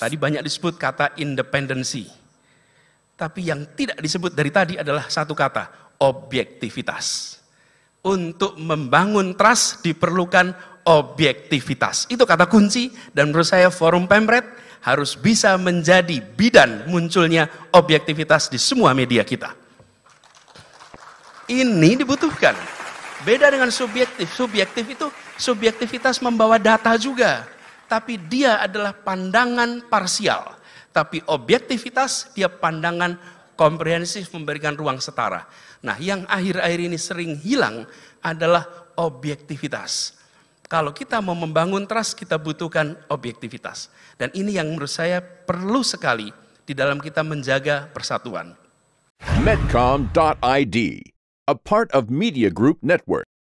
Tadi banyak disebut kata independensi. Tapi yang tidak disebut dari tadi adalah satu kata, objektivitas. Untuk membangun trust diperlukan objektivitas. Itu kata kunci dan menurut saya forum Pemret harus bisa menjadi bidan munculnya objektivitas di semua media kita. Ini dibutuhkan. Beda dengan subjektif. Subjektif itu subjektivitas membawa data juga tapi dia adalah pandangan parsial. Tapi objektivitas dia pandangan komprehensif memberikan ruang setara. Nah yang akhir-akhir ini sering hilang adalah objektivitas. Kalau kita mau membangun trust, kita butuhkan objektivitas. Dan ini yang menurut saya perlu sekali di dalam kita menjaga persatuan. Medcom.id, a part of Media Group Network.